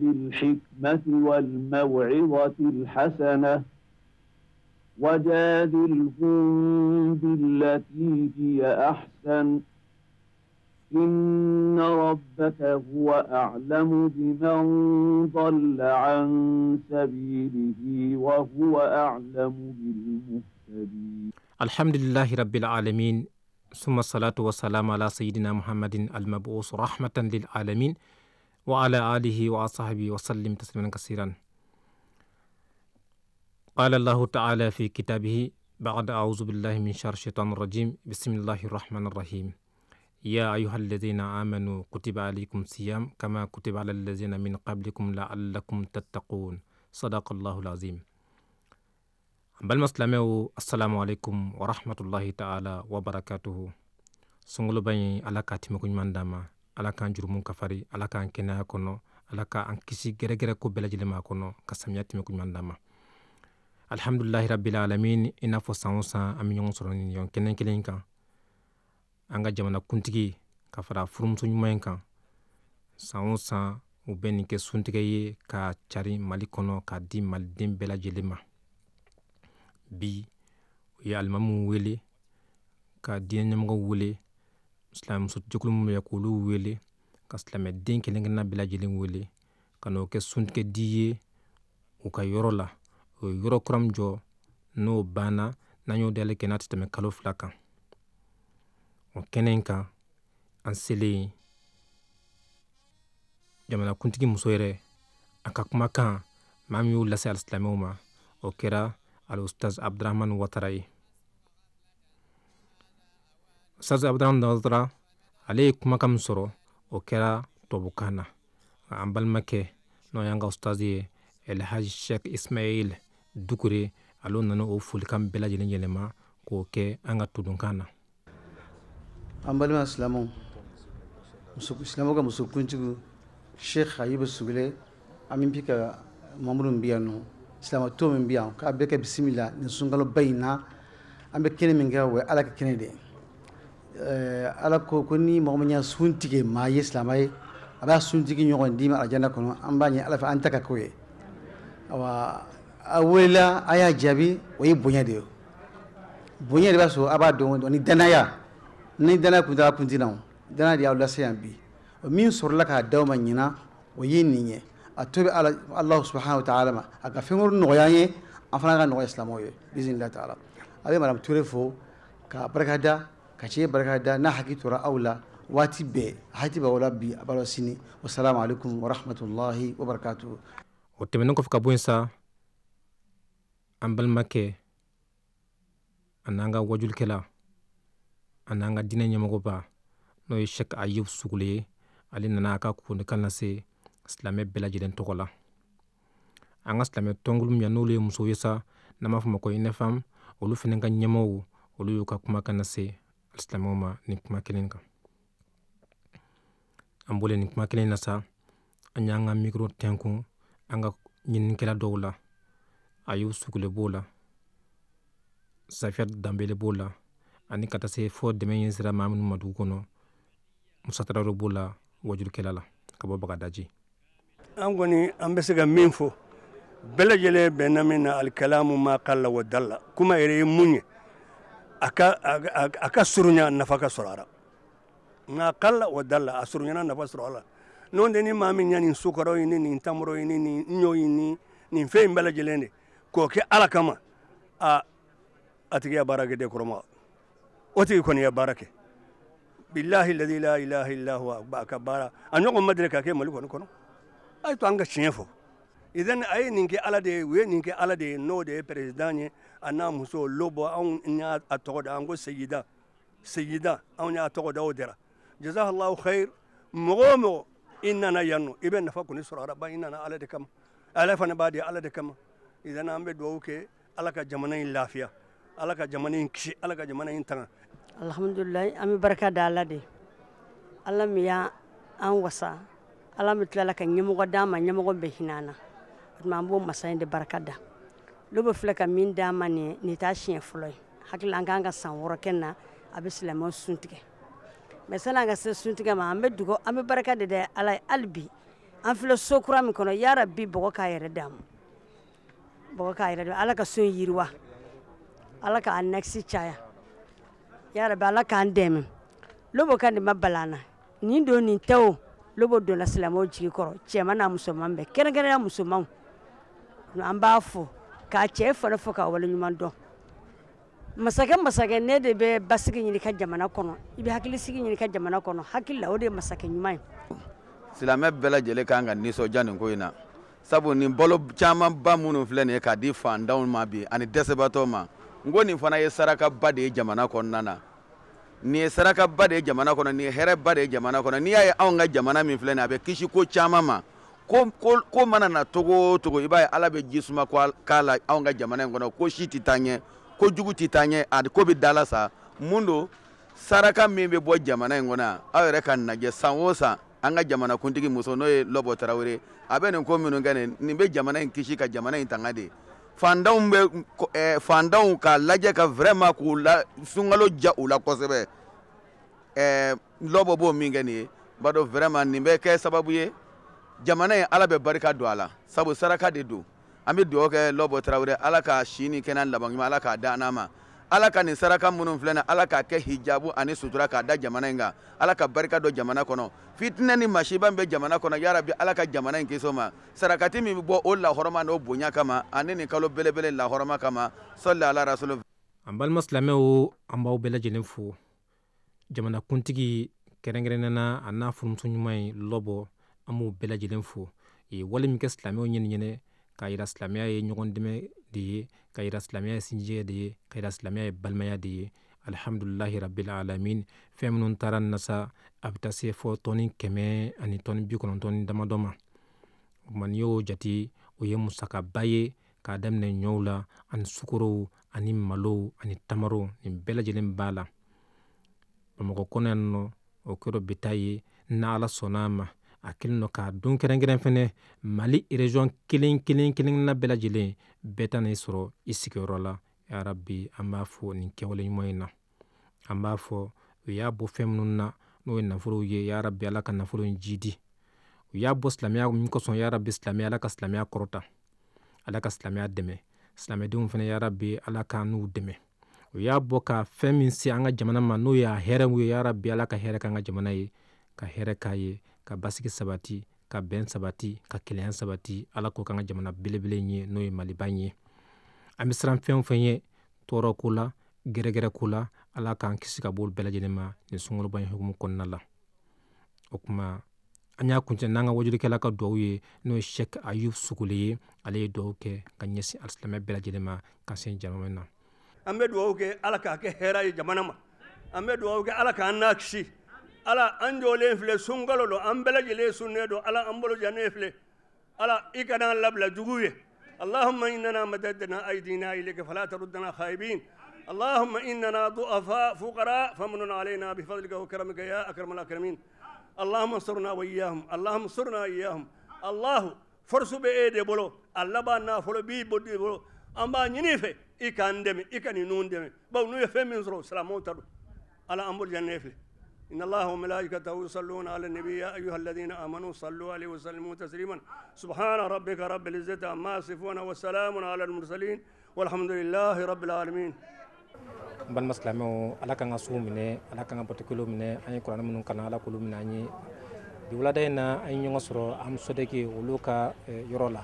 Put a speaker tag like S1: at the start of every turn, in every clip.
S1: بالحكمة والموعظة الحسنة وجادلهم بالتي هي أحسن إن ربك هو أعلم بمن ضل عن سبيله وهو أعلم
S2: بالمهتدين
S3: الحمد لله رب العالمين ثم الصلاة والسلام على سيدنا محمد المبعوث رحمة للعالمين وعلى آله وصحبه وسلم تسليما كثيرا قال الله تعالى في كتابه بعد أعوذ بالله من شر الشيطان الرجيم بسم الله الرحمن الرحيم يا أيها الذين آمنوا كتب عليكم صيام كما كتب على الذين من قبلكم لعلكم تتقون صدق الله العظيم بل السلام عليكم ورحمة الله تعالى وبركاته ba ye على كاتمكم من dama ala k'an jurumu kafari ala k'an kɛnɛya kɔnɔ ala ka an kisi gɛrɛgɛrɛ ko bɛɛ lajɛlen ma kɔnɔ ka samiya tɛmɛ koɲuman d'a ma alhamdulilahi rabil alamin i n'a fɔ san o san an bɛ ɲɔgɔn sɔrɔ ni ɲɔgɔn kɛnɛ kelen kan an ka jamana kuntigi ka fara furumuso ɲuman in kan san o san u bɛ nin kɛ suntigɛ ye ka cari mali kɔnɔ k'a di maliden bɛɛ lajɛlen ma bi u ye alimamuw wele ka diinɛ ɲɛmɔgɔw wele silamɛmuso jɛkulu minnu bɛ k'olu wele ka silamɛden kelen kelenna bɛɛ lajɛlen wele ka n'o kɛ suntigɛ di ye u ka yɔrɔ la o ye yɔrɔ kura min jɔ n'o banna n'an y'o dayɛlɛ kɛ n'a tɛ tɛmɛ kalo fila kan o kɛnɛ in kan an selen jamanakuntigi muso yɛrɛ a ka kumakan maa min y'o lase alisilamɛw ma o kɛra alustaz abdurahmani watara ye sasi abudurahman dawudara ale ye kumakan min sɔrɔ o kɛra tubabukan na an balimakɛ n'o y'an ka ustazi ye elhaji shek ismail dukure ale nana o folikan bɛɛ lajɛlen yɛlɛma k'o kɛ an ka tudunkan na
S4: an balima silamɛw silamɛw ka musokuntigi sheikh ayibu sugule an min bi ka mamudu min bi yan nɔ to min bi yan k'a bɛɛ kɛ bisimila nin sunkalo ba in na an bɛ kɛnɛ min kɛ o ye ala ka kɛnɛ de ye Eh, ala ko ko ni mɔgɔ min y'a sun tigɛ maa ye silamɛ ye a b'a sun tigi ɲɔgɔn d'i ma alajana kɔnɔ an b'a ɲɛ ala fɛ an ta ka k'o ye awa a welela a y'a jaabi o ye bonya de ye bonya de b'a sɔrɔ a b'a dɔn ni danaya ni danaya kun taara kun tɛna o danaya de y'aw lase yan bi o min sɔrɔla k'a d'aw ma ɲina o ye nin ye a to bɛ alahu subahana wa taala ma a ka fɛn wɛrɛ nɔgɔya an ye an fana ka nɔgɔya silamɛw ye bisimilahi taala a bɛ madamu ture fo k'a barikada ka cɛ da n'a hakili tora aw la waati bɛɛ hakili b'aw bi a b'a dɔn sini wasalamu alaikum wa wabarakatuhu
S3: o tɛmɛnen ko ka bɔ yen sa an balimakɛ ani an ka wajulikɛla ani an ka diinɛ ɲɛmɔgɔba n'o ye shɛk ayub sugule ye ale nana a ka konikan lase silamɛ bɛɛ lajɛlen tɔgɔ la an ka silamɛ tɔnkulu min ya n'olu ye musow ye sa n'an b'a fɔ ma ko inɛfam olu fɛnɛ ka ɲɛmaw olu y'u ka kumakan lase alsilamɛw ni kuma kelen kan an bɔlen nin kuma kelen na an y'an ka mikro tɛnkun an ka ɲininikɛla dɔw la a y'u sugule b'o la safiya danbele b'o la ani ka taa se fɔ dɛmɛ ye sira maa minnu ma dugu kɔnɔ musa tarawele b'o la wajurukɛla la ka bɔ bagadaji
S5: an kɔni an bɛ se ka min fɔ bɛɛ lajɛlen bɛnna min na alikalamu ma ka lawadala kuma yɛrɛ ye mun ye a ka surunya nafa ka sɔrɔ a la nka a kala o da la a surunyana nafa sɔrɔ a la n'o tɛ ni maa min ɲɛ nin sukaro ɲini nin tamaro ɲini nin ɲɔ ɲini nin fɛn in bɛɛ lajɛlen de k'o kɛ ala kama a a tigi ya baara kɛ de kɔrɔma o tigi kɔni ya baara kɛ bilahi ladi la ilaha illa huwa a ka baara a ɲɔgɔn ma deli ka kɛ mali kɔni kɔnɔ a ye to an ka tiɲɛ fɔ idan a ye nin kɛ ala de ye u ye nin kɛ ala de ye n'o de ye peresidan ye a n'a muso lobo anw y'a tɔgɔ anggo an ko seyida seyida anw y'a tɔgɔ jazakallahu khair mɔgɔ inna yanu i nafaku yan nɔ i bɛ nafa kɔni sɔrɔ ala de kama ala fana b'a ala de kama idan an bɛ dugawu ala ka jamana in lafiya ala ka jamana in kisi ala ka jamana in tanga
S6: alhamdulilayi an bɛ da ala de ala min y'an wasa ala min tilala ka ɲɛmɔgɔ d'an ma de barika da lobo filɛ ka min d'an ma nin nin t'a siɲɛ fɔlɔ ye hakili an k'an ka san wɔɔrɔ kɛ na a bɛ silamɛw sun tigɛ mɛ sani an ka se sun tigɛ ma an bɛ dugawu an bɛ barika de da ala ye hali bi an filɛ so kura min kɔnɔ yaara bi bɔgɔ k'a yɛrɛ d'a ma bɔgɔ k'a yɛrɛ ala ka so in yiriwa ala k'a nɛgisi caya yaara bi ala k'an dɛmɛ lobo ka nin ma bala an na nin don nin tɛ o lobo donna silamɛw jigi kɔrɔ cɛman n'a musoman bɛɛ kɛrɛnkɛrɛnya musomanw an b'a fo k'a cɛ fɔlɔ fɔ k'a waleɲuman dɔn masakɛ masakɛ ne de bɛ basigi ɲini ka jamana kɔnɔ i bɛ hakilisigi ɲini ka jamana kɔnɔ hakilila o de ye masakɛ ɲuman ye
S4: silamɛ bɛɛ lajɛlen kan ka ninsɔndiya nin ko in na sabu nin balo camanba minnu filɛ nin ye k'a di fantanw ma bi ani dɛsɛbatɔw ma n ko nin fana ye sarakaba de ye jamana kɔnɔna na nin ye sarakaba de ye jamana kɔnɔ nin ye hɛrɛba de ye jamana kɔnɔ n'i y'a ye anw ka jamana min filɛ nin a bɛ kisi ko caman ma ko ko mana na togo togo i b'a ye ala bɛ jisuma k'a la anw ka jamana in kɔnɔ ko si eh, tɛ taa ɲɛ ko jugu taa ɲɛ ko dala sa mun saraka min bɛ bɔ jamana in kɔnɔ aw yɛrɛ ka najɛ san o san an ka kuntigi muso n'o ye lɔbɔ tarawele a bɛ nin ko minnu kɛ nin nin bɛ jamana in kisi ka jamana in tanga de bɛ ɛɛ ka lajɛ ka vraiment k'u la sunkalo ja u la kosɛbɛ ɛɛ eh, lɔbɔ b'o min kɛ nin ye b'a dɔn nin bɛ kɛ sababu ye jamana in ala bɛ barika don a la sabu saraka de don an bɛ dugawu kɛ lɔbɔ tarawele ala ka si ni kɛnɛ laban ɲuman ala k'a da an n'a ma ala ka nin saraka minnu filɛ nin ala k'a kɛ hijabu ani sutura k'a da jamana in kan ala ka barika don jamana kɔnɔ fitinɛ ni masiba min bɛ jamana kɔnɔ yarabi ala ka jamana in kisi o ma sarakati min bɛ bɔ o lahɔrɔma n'o bonya kama ani nin kalo belebele lahɔrɔma kama sɔli ala rasulu.
S3: an balima silamɛw an b'aw bɛɛ lajɛlen fo jamanakuntigi kɛrɛnkɛrɛnnenya na a n'a furumuso ɲuman ye lɔbɔ an b'u bɛɛ lajɛlen fo ee, wale min kɛ silamɛw ɲɛni k'a yira silamɛya ye ɲɔgɔn dɛmɛ de ye ka yira silamɛya ye sinjɛya de ye ka yira silamɛya ye balimaya de ye alhamdulilahi rabil alamin fɛn minnu taara nasa a bɛ taa se fɔ tɔni kɛmɛ ani tɔni bi kɔnɔntɔni damadɔ ma mani y'o jate o ye musakaba ye k'a daminɛ ɲɔw la ani sukorow ani malow ani tamarow nin bɛɛ lajɛlen b'a la bamakɔ kɔnɔ yan nɔ o kɛrɔ bita ye n'ala sɔnna a ma a kɛlen nɔ k'a don kɛrɛnkɛrɛn fɛnɛ mali erezɔn kelen kelen kelenna bɛɛ lajɛlen bɛɛ ta n'i sɔrɔ i sigiyɔrɔ la yarabi an b'a fɔ nin kɛwale ɲuman ɲi na an b'a fɔ u y'a bɔ fɛn minnu na n'o ye nafolow ye yarabi ala ka nafolo ji di u y'a bɔ silamaya min kosɔn yarabi silamaya ala ka silamaya kɔrɔta ala ka silamaya dɛmɛ silamɛdenw fɛnɛ yarabi ala ka n'u dɛmɛ u y'a bɔ ka fɛn min se an ka jamana ma n'o y'a hɛrɛw ye yarabi ala ka hɛrɛ k'an ka jamana ye ka hɛrɛ k'a ye ka basigi sabati ka bɛn sabati ka kelenya sabati ala ko k'an ka jamana belebele ye n'o ye maliba ye an be siran fɛn fɛn ye tɔɔrɔ ko la gɛrɛgɛrɛ ko la ala k'an kisi ka b'olu bɛɛ lajɛlen ma nin sungoloba ye hukumu kɔnɔna la o kuma an y'a kuncɛ n'an ka wajulikɛla ka dɔw ye n'o ye shɛk ayub sugule ye ale ye dɔw kɛ ka ɲɛsin alisilamɛ bɛɛ lajɛlen ma ka sen jamana na
S5: an be dugawu kɛ ala k'a kɛ hɛɛrɛ ye jamana ma an be dugawu kɛ ala k'an n'a kisi ala an jɔlen filɛ sunkalo don an bɛɛ lajɛlen sunnen don ala an bolo jan ne filɛ ala i kana an labila jugu ye اللهم إننا مددنا أيدينا إليك فلا تردنا خائبين اللهم إننا ضعفاء فقراء فمن علينا بفضلك وكرمك يا أكرم الأكرمين اللهم انصرنا وإياهم اللهم انصرنا إياهم الله فرسو بإيدي بلو الله بانا فلو بي بدي بلو أما ينيفه إيكا ندمي إيكا نون دمي بو نويفه من سلامو ترو على أمبر جنيفه إن الله وملائكته يصلون على النبي يا أيها الذين آمنوا صلوا عليه وسلموا تسليما سبحان ربك رب العزة عما يصفون وسلام على المرسلين والحمد لله رب العالمين
S3: بن مسلم على كان اسو من على كان بوتكلو من اي قران من كان على كل من اي دي ولدينا اي نغسرو ام سودكي ولوكا إيه، يرولا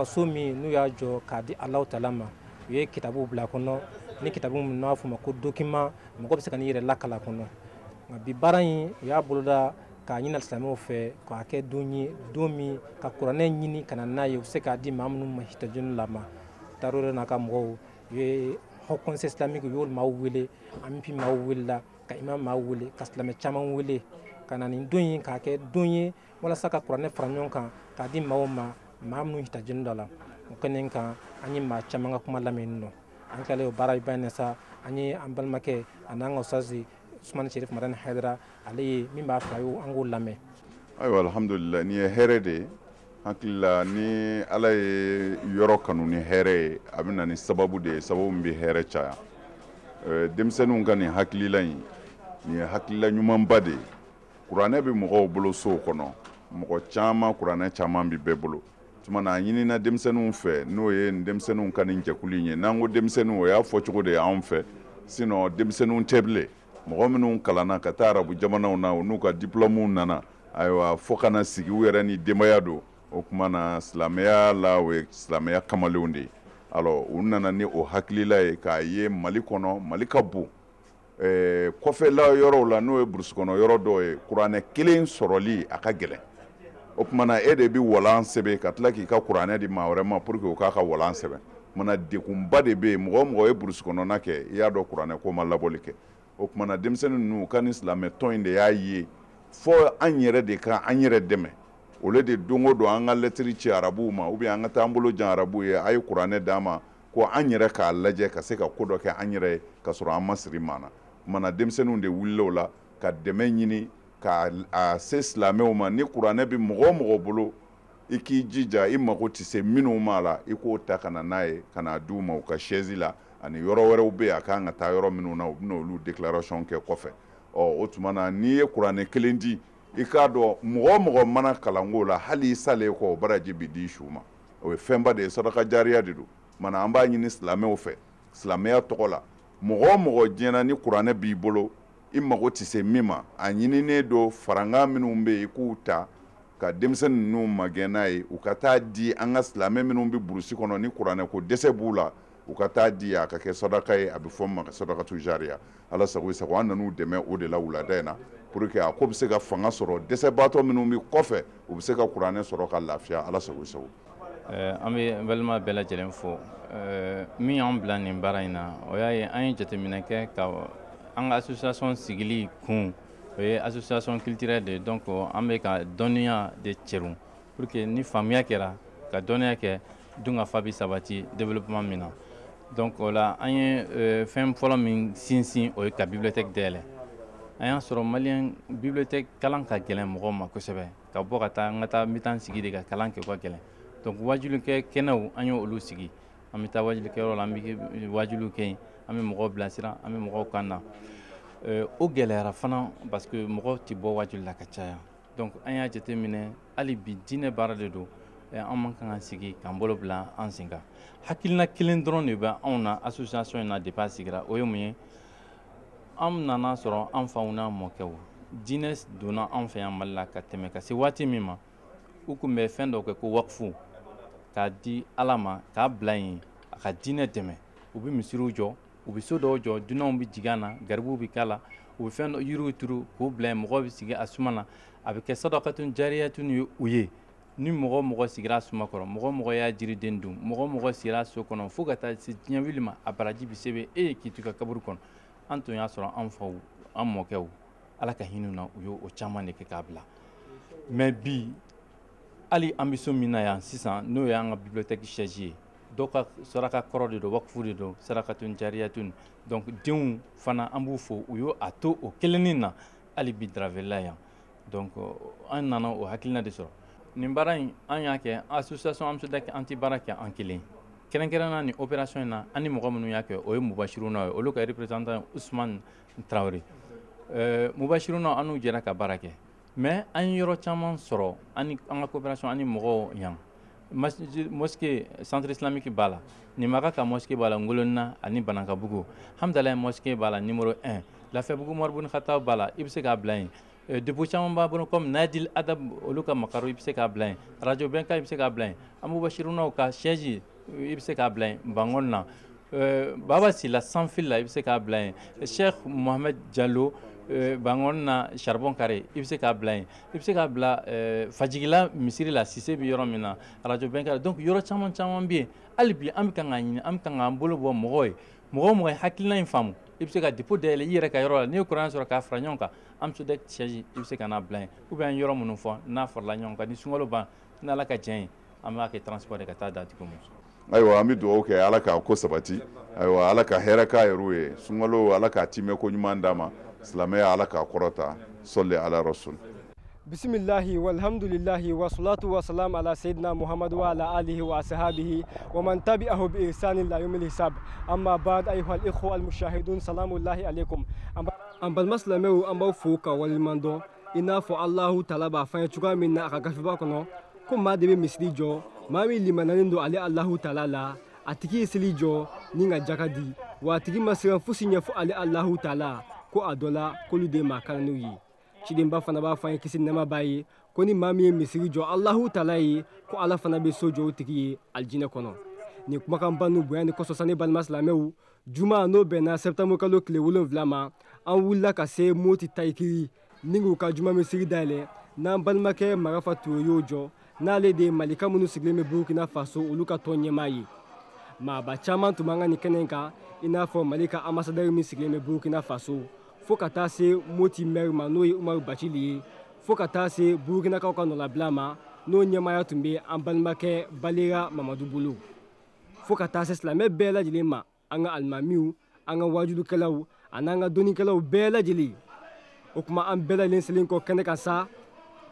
S3: كسومي نويا جو كادي الله تعالى ما يي بلا كنو ني كتابو منو افو مكو دوكيما مكو بسكاني يري nka bi baara in u y'a boloda k'a ɲini alisilamɛw fɛ k'a kɛ don ye don min ka kuranɛ ɲini ka na n'a ye u be se k'a di ma minnu ma hitajunu lama tarore n'a ka mɔgɔw u ye haut conseil islamique u y'olu maw wele amipi maw welela ka ima maw wele ka silamɛ caaman wele ka na nin don ye k'a kɛ don ye walasa ka kuranɛ fara ɲɔgɔn kan k'a di maw ma maa minnu hitajunu dɔ la o kɛnɛ kan an ye maa caaman ka kuma lamɛn nɔ an tilala o baara baɲinɛ sa an ye an balimakɛ an'an ka usazi sumani sherif madani haidara ale ye min b'a fɛ an k'o lamɛn
S7: ayiwa alhamdulilayi nin ye hɛrɛ de ye hakili la ni ala ye yɔrɔ kanu ni hɛrɛ ye a bɛ na ni sababu de ye sababu min bɛ hɛrɛ caya e, denmisɛnninw ka nin hakilila in nin ye hakilila ɲumanba de ye kuranɛ bɛ mɔgɔw bolo sow kɔnɔ mɔgɔ caman kuranɛ caman bɛ bɛɛ bolo tuma na a ɲinina denmisɛnninw fɛ n'o ye nin denmisɛnninw ka nin jɛkulu in ye n'an ko denmisɛnninw o y'a fɔ cogo de y'anw fɛ sinɔn denmisɛnninw tɛ bilen mɔgɔ minnu kalanna ka taa arabu jamanaw na u n'u ka diplɔmuw nana ayiwa fɔ kana sigi u yɛrɛ ni denbaya don o kuma na silamɛya la o ye silamɛya kamalenw de ye u nana ni o hakilila ye k'a ye mali kɔnɔ mali ka bon ɛɛ kɔfɛla yɔrɔw la n'o ye burusi kɔnɔ yɔrɔ dɔw ye kuranɛ kelen sɔrɔli a ka gɛlɛn o tuma e de bi walan sɛbɛn ka tila k'i ka kuranɛ di maa wɛrɛ ma pour que u k'a ka walan sɛbɛn mana degunba de bɛ yen mɔgɔ o mɔgɔ ye burusi kɔnɔna kɛ i y'a dɔn kuranɛ ko ma labɔli kɛ o kumana denmisɛnnin ninnu u ka nin silamɛ tɔn in de y'a ye fɔ an yɛrɛ de ka an yɛrɛ dɛmɛ olu de don o don an ka lɛtiri ci arabuw ma ubiyɛn an ka taa an bolo jan arabuw ye a ye kuranɛ d'an ma ko an yɛrɛ k'a lajɛ ka se ka ko dɔ kɛ an yɛrɛ ye ka sɔrɔ an ma siri maa na kumana denmisɛnninw de wulila o la ka dɛmɛ ɲini ka a se silamɛw ma ni kuranɛ bɛ mɔgɔ o mɔgɔ bolo i k'i jija i mago tɛ se minnu ma a la i k'o ta ka na n'a ye ka n'a di u ma u ka sɛzi la ani yɔrɔ wɛrɛw bɛ yen a kan ka taa yɔrɔ minnu na u bɛ n'olu déclaration kɛ kɔfɛ ɔ o tuma na n'i ye kuranɛ kelen di i k'a dɔn mɔgɔ o mɔgɔ mana kalanko la hali i salen kɔ o baraji bɛ di i su ma o ye fɛnba de ye saraka jariya de don mana an b'a ɲini silamɛw fɛ silamɛya tɔgɔ la mɔgɔ o mɔgɔ diɲɛna ni kuranɛ b'i bolo i mago tɛ se min ma a ɲininen don farankan minnu bɛ yen k'u ta ka denmisɛn ninnu magɛn n'a ye u ka taa di an ka silamɛ minnu bɛ burusi kɔnɔ ni kuranɛ ko dɛsɛ b'u la u ka taa di a ka kɛ sadaka ye a be fɔ ma ka sadakatu jariya ala sago i sago an nan'u dɛmɛ o de la wulada in na pour que a ko be se ka fanga sɔrɔ dɛsɛbaatɔ minnu bɛ kɔfɛ u be se ka kuranɛ sɔrɔ ka lafiya ala sago i sago
S8: an be balima bɛɛ lajɛlen fo min an bila nin baara in na o y'a ye an ye jateminɛ ka an ka association sigili kun o ye association culturelle de donk an be ka dɔnniya de cɛru pour ke ni faamuya kɛra ka dɔnniya kɛ dun dunkafa bɛ sabati développement min na Donc o la an ye euh, fɛn fɔlɔ min sinsin o ye ka bibiliothèque dayɛlɛ an y'a sɔrɔ maliyɛn bibiliothèque kalan ka gɛlɛn mɔgɔw ma kosɛbɛ ka ka taa n ka taa sigi de ka kalan kɛ o donc wajulikɛ kɛnɛw an ye olu sigi an bɛ taa wajulikɛyɔrɔ la an bɛ wajuliw kɛ yen an bɛ mɔgɔw bilasira an bɛ mɔgɔw fana parce que mɔgɔw ti bo wajuli la ka donc an y'a jateminɛ ali bi diinɛ baara de don Eh, an man kan ka sigi k'an bolo bila an sen kan hakilina kelen dɔrɔn de bɛ anw na association in na depuis a sigira o ye mun ye an nana sɔrɔ an faw n'a mɔkɛw dinɛ donna an fɛ yan mali la ka tɛmɛ ka se waati min ma u kun bɛ fɛn dɔ kɛ ko wakfu k'a di ala ma k'a bila yen a ka dinɛ dɛmɛ u bɛ misiriw jɔ u bɛ so dɔw jɔ dunanw bi jigin a na garibuw bi k'a la u bɛ fɛn dɔ yiriw turu k'u bila yen mɔgɔw bɛ sigi a suma na a bɛ kɛ sadakatun jariyatun ye u ye ni mɔgɔ mɔgɔ sigira suma kɔrɔ mɔgɔ mɔgɔ y'a jiriden dun mɔgɔ mɔgɔ sigira so kɔnɔ fo ka taa se diɲɛ wuli ma a baraji bi sɛbɛn e ye k'i to ka kaburu kɔnɔ an tun y'a sɔrɔ an faw an mɔkɛw ala ka hinɛw na u y'o caman de kɛ k'a bila mɛ bi hali an bɛ so min na yan sisan n'o y'an ka bibilotɛki sɛji ye dɔw ka saraka kɔrɔ de don wakufu de don sarakatun jariyatun donc denw fana an b'u fo u y'o a to o kelennin na hali bi yan donc an nana o hakilina de sɔrɔ nin baara in an y'a kɛ association amsudak an ti baara kɛ an kelen kɛrɛnkɛrɛnna ni opération in na an ni mɔgɔ minnu y'a kɛ o ye mubasiruna ye olu ka représentant usman traore mubasiruna an n'u jɛra ka baara kɛ mais an ye yɔrɔ caman sɔrɔ an ka coopération an ni mɔgɔw yan moske centre islamique b'a la nimaga ka moske b'a la ngolonna ani banankabugu hamdalayi moske b'a la numéro 1 lafɛbugu moribuni khataw b'a la i be se k'a bila yen debu caman b'a bolo komi nadil adab olu ka makaro i be se k'a bila yen radio bɛnkan i bɛ se k'a bila yen amubasirunaw ka sɛji i be se k'a bila yen bangon na euh, baba sila sanfili la i be se k'a bila yen chekh mohamed jalo euh, bangon na charbon carré i be se k'a bila yen i be se k'a bila fajigila misiri la sise bɛ yɔrɔ min na radio bɛnkan donc yɔrɔ caman caman bɛ ye hali bi an be kan ka ɲini an bɛ kan k'an bolo bɔ mɔgɔw ye mɔgɔ mɔgɔ ye hakilina in faamu i be se ka depo dayɛlɛ i yɛrɛ ka yɔrɔ la n'i ye kuran sɔrɔ k'a fara ɲɔgɔn kan an bɛ dɛ i bɛ se ka n'a bila u bɛ an yɔrɔ minnu fɔ n'a farala ɲɔgɔn kan ni sungalo ban n'ala ka diɲɛ ye an b'a kɛ transport de ka taa d'a tigi
S7: ayiwa an be dugawu kɛ ala k'a ko sabati ayiwa ala ka hɛrɛ k'a yɛrɛw ye sunkalo ala k'a tiimɛ ko ɲuman d'a ma ala k'a kɔrɔta sɔli ala rasul
S9: بسم الله والحمد لله والصلاة والسلام على سيدنا محمد وعلى آله وأصحابه ومن تبعه بإحسان إلى يوم الحساب أما بعد أيها الإخوة المشاهدون سلام الله عليكم أما المسلمة أما فوق والمندو إنا فو الله تعالى فان يتشغى منا أكاكفي باكنا كم دبي مسلي جو ما مي لمنانندو علي الله تعالى أتكي سلي جو نينا جاكدي وأتكي مسلم فسي نفو علي الله تعالى كو أدولا كل دي ما كانوا يي cidenba fana b'a f'an ye kisi nɛma b'a ye ko ni maa min ye misiri jɔ alahu tala ye ko ala fana bɛ so jɔ o tigi ye alijinɛ kɔnɔ nin kumakanba n'u bonya ni kosɔsɔ ne balima silamɛw juma n'o bɛnna sɛpitɛmuru kalo tile wolonfila ma an wulila ka se moti tayikiri ni k'u ka juma misiri dayɛlɛ n'an balimakɛ magafa turo y'o jɔ n'ale de ye malika minnu sigilen bɛ burukina faso olu ka tɔn ɲɛmaa ye maaba caman tun b'an ka nin kɛnɛ kan i n'a fɔ mali ka amasadɛri min sigilen bɛ burukina faso fo ka taa se moti mɛri ma n'o ye umaru bacili ye fo ka taa se burukinakaw ka nɔlabila ma n'o ɲɛmaya tun be an balimakɛ balera mamadu bolo fo ka taa se silamɛ bɛɛ lajɛlen ma an ka alimamiw an ka wajulukɛlaw ani an ka donikɛlaw bɛɛ lajɛlen o kuma an bɛɛ lajɛlen selen kɔ kɛnɛ ka sa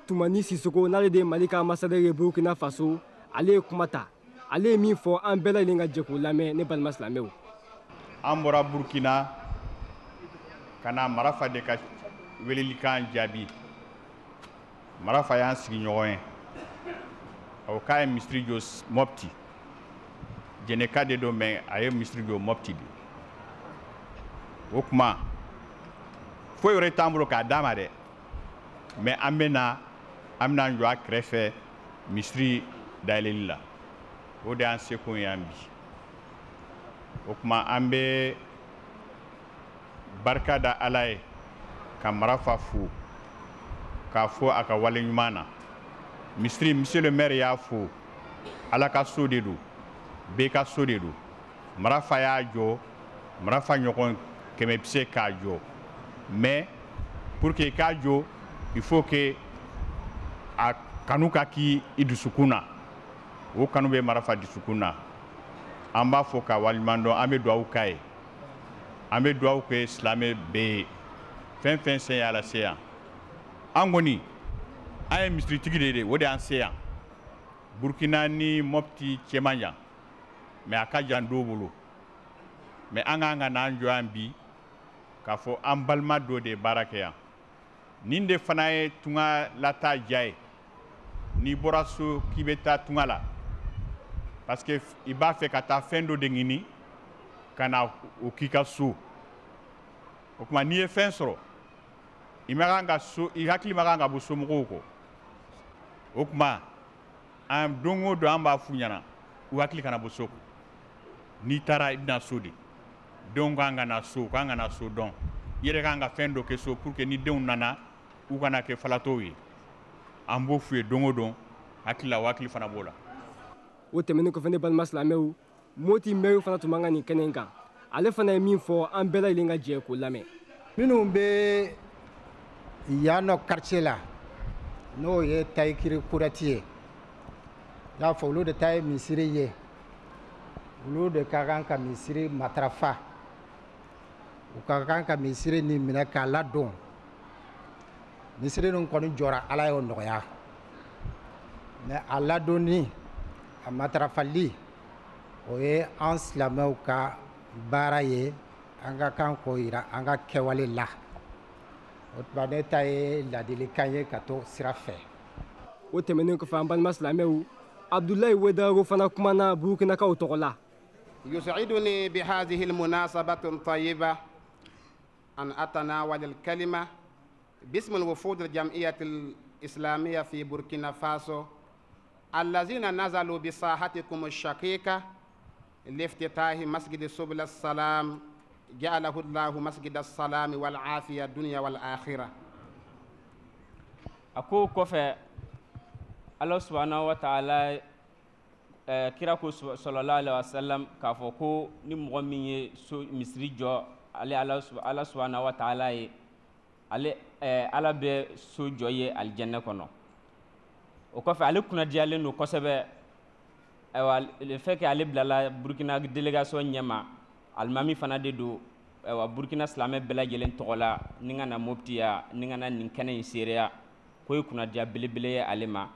S9: tumani sisoko n'ale de ye mali ka ambasadɛr ye burukina faso ale ye kuma ta ale ye min fɔ an bɛɛ lajɛlen ka jɛk'u lamɛn ne balima silamɛw
S10: an bɔra burukina kana marafa de ka welelikan jaabi marafa y'an sigiɲɔgɔn ye o k'a ye misiri jo mɔpti jeneka de don mɛ a ye misiri jo mɔpti de o kuma foyi wɛrɛ t'an bolo k'a d'a ma dɛ mɛ an bɛ an bɛna jɔ a kɛrɛfɛ misiri dayɛlɛli la o de y'an seko ye yan bi o kuma an bɛ barika da ala ye ka marafa fo k'a fo a ka waleɲuman na misiri monsieur le maire y'a fo ala ka so de do bɛɛ ka so de do marafa y'a jɔ marafa ɲɔgɔn kɛmɛ bi se k'a jɔ mɛ pour que i k'a jɔ il faut que a kanu ka k'i i dusukun na o kanu bɛ marafa dusukun na an b'a fɔ ka waleɲuman dɔn an bɛ dugawu k'a ye an be duwaw kɛ silamɛ bɛɛ ye fɛn fɛn se y'a la se yan an kɔni an ye misiritigi de ye o de y'an se yan burkina ni mɔpiti cɛ man mɛ a ka jan do bolo mɛ an k'an ka n'an jɔ yan bi k'a fɔ an balima do de ye baara kɛ yan nin de fana ye tunga lata ja ye n'i bɔra so k'i bɛ taa tunga la parce que i b'a fɛ ka taa fɛn dɔ de ɲini kana na o k'i ka so o kuma n'i ye fɛn sɔrɔ i ma kan ka so i hakili ma kan ka bɔ somɔgɔw kɔ o kuma an don o don an b'a f'u ɲɛna u hakili kana bɔ so kɔ n'i taara i bɛna so de denw kan ka na so u kan ka na so dɔn i yɛrɛ kan ka fɛn dɔ kɛ so pour que ni denw nana u kana kɛ falatɔw ye an b'o f'u ye don o don hakili la o hakili fana b'o la
S9: o tɛmɛnen kɔfɛ ne balima silamɛw moti mɛriw fana tun man ka nin kɛnɛ kan ale fana ye min fɔ an bɛɛ lajɛlen ka jɛ k'o lamɛn minnu bɛ yan
S3: nɔ karitiye la n'o ye tayikiri kurɛti ye y'a fɔ olu de ta ye misiri ye olu de ka kan ka misiri matarafa u ka kan ka misiri nin minɛ k'a ladon misiri nin kɔni jɔra ala y'o nɔgɔya mɛ a ladonni a matarafali o ye an silamɛw ka baara ye an ka kan k'o yira an ka kɛwale la o tuma ne ta ye
S9: ladilikan ye ka to sira fɛ o tɛmɛnen kɔfɛ an balima silamɛw abdulayi wedago fana kumana burukinakaw tɔgɔ la
S11: yusiduni bihazihi lmunasabatin tayiba an atanawali lkalima bismi lwufud ljamiyati lislamiya fi burkina faso allazina nazalu bisahatikum lshakika لافتتاح مسجد سبل السلام جعله الله مسجد السلام والعافية الدنيا والآخرة أكو كفى الله سبحانه وتعالى kira ko sɔlɔla alayi wa salam k'a fɔ ko ni mɔgɔ min ye so misiri jɔ ale ala subahana wa taala ye ale ɛɛ ala bɛ so jɔ ye alijanna kɔnɔ o kɔfɛ ale kunnadiyalen don kosɛbɛ ayiwa le fait que ale bilala burukina délégation ɲɛma alimami fana de do ayiwa burukina silamɛ bɛlajɛlen tɔgɔ la ni ka na mopti ni ka na nin kɛnɛ in seereya ko ye kunnadiya belebele ye ale ma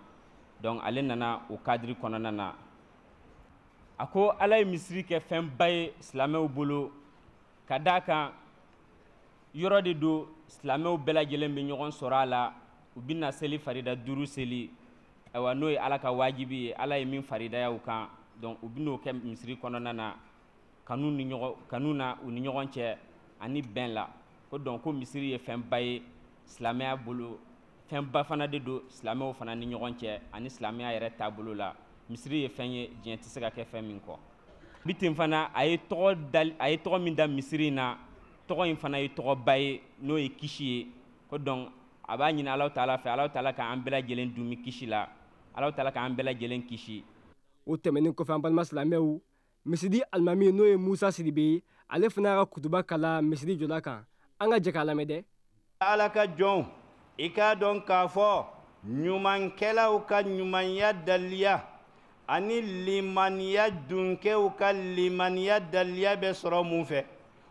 S11: donc ale nana o kadiri kɔnɔna na a ko ala ye misiri kɛ fɛnba ye silamɛw bolo ka da kan yɔrɔ de do silamɛw bɛlajɛlen lajɛlen bɛ ɲɔgɔn sɔrɔ a la u bɛna seli farida duru seli ayiwa n'o ye ala ka wajibi ye ala ye min faridayaw kan donc u bin'o kɛ misiri kɔnɔna na kanu ni ɲɔgɔn kanu na u ni ɲɔgɔn cɛ ani bɛn la ko donc ko misiri ye fɛnba ye silamɛya bolo fɛnba fana de don silamɛw fana ni ɲɔgɔn cɛ ani silamɛya yɛrɛ taabolo la misiri ye fɛn ye diɲɛ tɛ se ka kɛ fɛn min kɔ bi ten fana a ye tɔgɔ da a ye tɔgɔ min da misiri in na tɔgɔ in fana ye tɔgɔba ye n'o ye kisi ye ko donc a b'a ɲini alaw ta ala fɛ alaw ta ala k'an bɛɛ lajɛlen dun kisi la ala ta la k'an bɛɛ lajɛlen kisi
S9: o tɛmɛnin kɔfɛ an balima silamɛw misidi alimami n'o ye musa sidibe ale fana
S1: ka kutuba kala misidi jɔla kan an ka jɛ k'a lamɛn dɛ ala ka jɔnw i k'a dɔn k'a fɔ ɲumankɛlaw ka ɲumanya daliya ani limaniya dunkɛw ka limaniya daliya bɛ sɔrɔ mun fɛ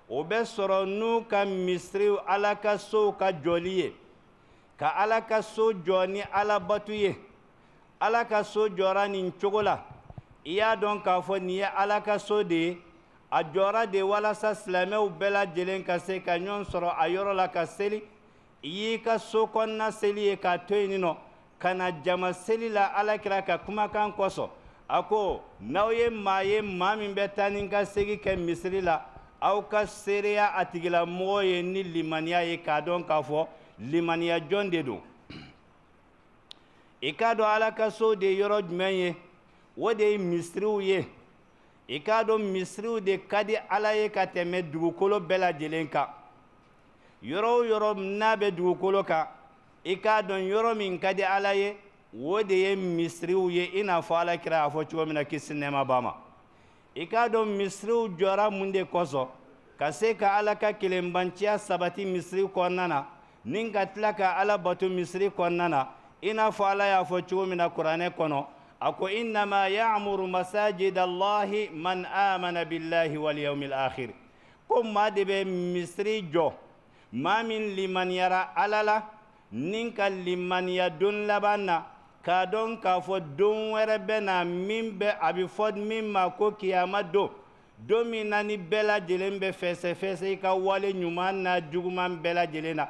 S1: o bɛ sɔrɔ n'u ka misiriw ala ka sow ka jɔli ye ka ala ka so jɔ ni alabato ye ala ka so jɔra nin cogo la i y'a dɔn k'a fɔ nin ye ala ka so de ye a jɔra de walasa silamɛw bɛɛ lajɛlen ka se ka ɲɔgɔn sɔrɔ a yɔrɔ la ka seli i y'i ka so kɔnɔna seli ye k'a to yen nɔ ka na jama seli la alakira ka kumakan kosɔn a ko n'aw ye maa ye maa min bɛ taa ni ka segi kɛ misiri la aw ka seereya a tigilamɔgɔ ye ni limaniya ye k'a dɔn k'a fɔ limaniya jɔn de don i k'a dɔn ala ka so de yɔrɔ jumɛn ye o de ye misiriw ye i k'a dɔn misiriw de ka di ala ye ka tɛmɛ dugukolo bɛɛ lajɛlen kan yɔrɔ o yɔrɔ n'a bɛ dugukolo kan i k'a dɔn yɔrɔ min ka di ala ye o de ye misiriw ye i n'a fɔ ala kira y'a fɔ cogo min na kisi nɛɛma b'a ma i k'a dɔn misiriw jɔra mun de kosɔn ka se ka ala ka kelenbanciya sabati misiri kɔnɔna na ni ka tila ka ala bato misiri kɔnɔna na ina n'a fɔ ala y'a fɔ cogo min na kuranɛ kɔnɔ a ko yamuru masajida allahi man amana billahi walyaumi lakhir ko maa de bɛ misiri jɔ maa min limaniyara ala la nin ka limaniya don laban na k'a dɔn k'a fɔ don wɛrɛ bɛ na min bɛ a bɛ min ma ko kiyama don ni bɛɛ lajɛlen bɛ fɛsɛfɛsɛ i ka wale ɲuman na juguman bɛɛ lajɛlen na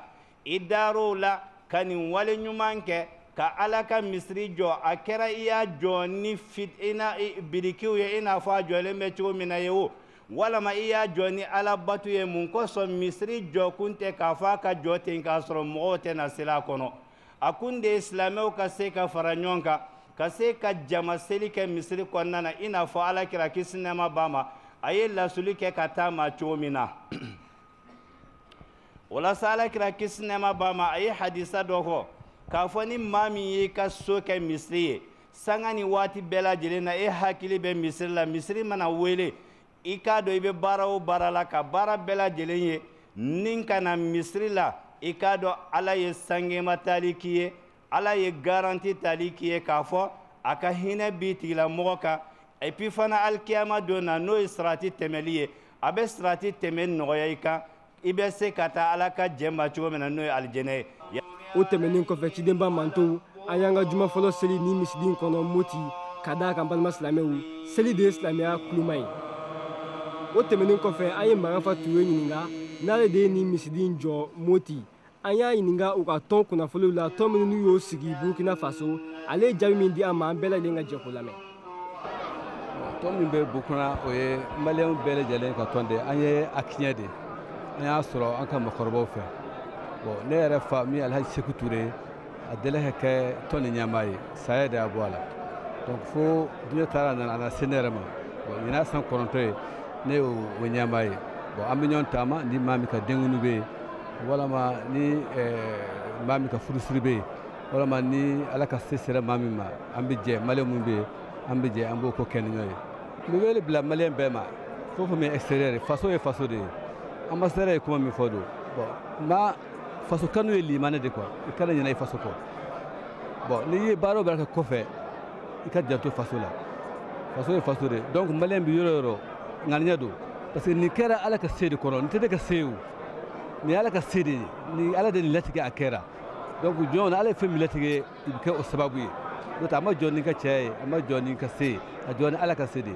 S1: i dar'o la ka wale ɲuman kɛ ka ala ka misiri jɔ a kɛra i y'a jɔ ni fit ina birikiw ye i n'a fɔ a jɔlen bɛ cogo min na ye wo walama i y'a jɔ ni alabatu ye mun kosɔn misiri jɔ kun tɛ k'a fɔ a ka jɔ ten k'a sɔrɔ mɔgɔw tɛna sela kɔnɔ a kun de ye silamɛw ka se ka fara ɲɔgɔn kan ka se ka jama seli kɛ misiri kɔnɔna na i n'a fɔ kira kisi nɛma b'a ma a ye lasuli kɛ ka taa ma cogo min na walasa kira kisi nɛma b'a ma a ye hadisa dɔ fɔ k'a fɔ ni maa min y'i ka so kɛ misiri ye sanga ni waati bɛɛ lajɛlen na e hakili bɛ misiri la misiri mana wele i k'a dɔn i bɛ baara o baara la ka baara bɛɛ lajɛlen ye ni ka na misiri la i k'a dɔn ala ye sangema tali k'i ye ala ye garanti tali k'i ye k'a fɔ a ka hinɛ b'i tigilamɔgɔ kan epi fana alikiyama don na n'o ye sarati tɛmɛli ye a bɛ sarati tɛmɛ nɔgɔya i kan i bɛ se ka taa ala ka jɛ ma cogo min na n'o ye alijɛnɛ ye o tɛmɛnen
S9: kɔfɛ cidenba manto an y'an ka juma fɔlɔ seli ni misidin in kɔnɔ moti ka daa kan balima silamɛw seli de ye silamɛya kuloma ye o tɛmɛnen kɔfɛ an ye magafa ture ɲininga n'ale de ye nin misidi in jɔ moti an y'a ɲininga u ka tɔn kunnafoliw la tɔn minnu n'u y'o sigi burukina faso ale ye jaabi min di an ma an bɛɛ lajɛlen ka jɛ k'o lamɛn
S2: tɔn min bɛ burukina o ye maliyɛnw bɛɛ lajɛlen ka tɔn de an ye akiɲɛ de an y'a sɔrɔ an ka makɔrɔbaw fɛ ne yɛrɛ fa min ye alhaji seku ture a deli ka kɛ tɔn ni ɲɛmaa ye saya de y'a bɔ a la donc fo diɲɛ taara a nana na se ne yɛrɛ ma bon ɲin'a san kɔnɔntɔ ye ne y'o ɲɛmaa ye bon an bɛ ɲɔgɔn taama ni maa min ka denkunu bɛ yen walama ni maa min ka furusiri bɛ yen walama ni ala ka se sera maa min ma an bɛ jɛ maliyɛn min bɛ yen an bɛ jɛ an b'o ko kɛ ni ɲɔgɔn ye n bɛ wele bila maliyɛn bɛɛ ma fo fo min ye extérieur faso ye faso de ye ambassadeur ye kuma min fɔ don bon n faso kanu ye limane de quoi i kana ɲina i faso kɔ bon n'i ye baara o baara kɛ kɔfɛ i ka janto faso la faso ye faso de donc maliyɛn bi yɔrɔ yɔrɔ ŋaniya don parce que nin kɛra ala ka se de kɔnɔ nin tɛ ne ka se o nin ala ka se de ye ni ala de nin latigɛ a kɛra donc jɔn na ala ye fɛn min latigɛ i bi kɛ o sababu ye n'o tɛ a ma jɔ ni ka cɛ ye a ma jɔ ni ka se ye a jɔ ni ala ka se de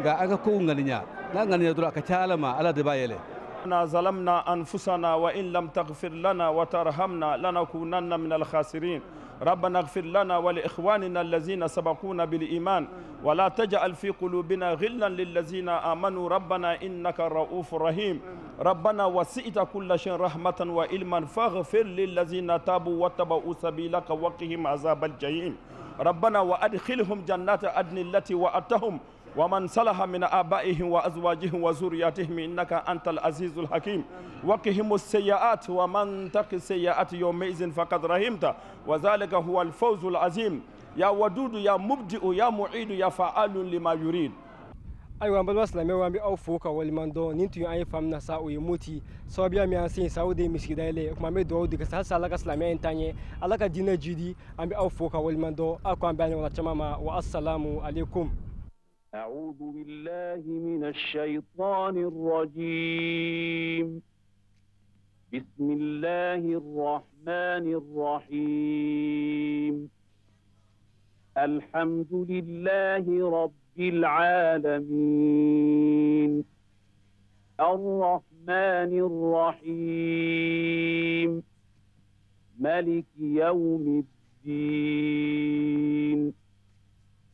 S2: nka an ka kow ŋaniya n'a ŋaniya dɔrɔn a ka ca ala ma ala de b'a yɛlɛ
S1: ربنا ظلمنا أنفسنا وإن لم تغفر لنا وترحمنا لنكونن من الخاسرين ربنا اغفر لنا ولإخواننا الذين سبقونا بالإيمان ولا تجعل في قلوبنا غلا للذين آمنوا ربنا إنك رؤوف رحيم ربنا وسئت كل شيء رحمة وإلما فاغفر للذين تابوا واتبعوا سبيلك وقهم عذاب الجحيم ربنا وأدخلهم جنات عدن التي وأتهم ومن صلح من آبائهم وأزواجهم وذرياتهم إنك أنت العزيز الحكيم وقهم السيئات ومن تق السيئات يومئذ فقد رحمت وذلك هو الفوز العظيم يا ودود يا مبدئ يا معيد يا فعال لما يريد
S9: aiwa mbali wasla me bi au foka wal mando nintu ay ayin famna sa uyi muti sabia mi ansin sa saudi miski dale kuma me do de sa ka laka slamia entanye alaka dina jidi ambi au foka wal mando akwa ambani wala chama ma wa assalamu alaikum
S1: أعوذ بالله من الشيطان الرجيم بسم الله الرحمن الرحيم الحمد لله رب العالمين الرحمن الرحيم ملك يوم الدين